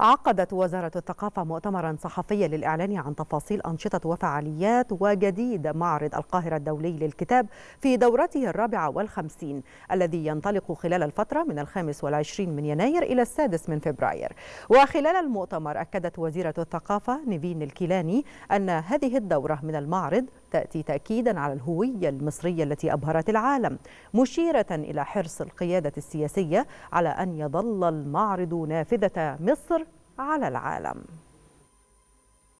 عقدت وزارة الثقافة مؤتمرا صحفيا للإعلان عن تفاصيل أنشطة وفعاليات وجديد معرض القاهرة الدولي للكتاب في دورته الرابعة والخمسين الذي ينطلق خلال الفترة من الخامس والعشرين من يناير إلى السادس من فبراير وخلال المؤتمر أكدت وزيرة الثقافة نيفين الكيلاني أن هذه الدورة من المعرض تأتي تأكيدا على الهوية المصرية التي أبهرت العالم مشيرة إلى حرص القيادة السياسية على أن يظل المعرض نافذة مصر على العالم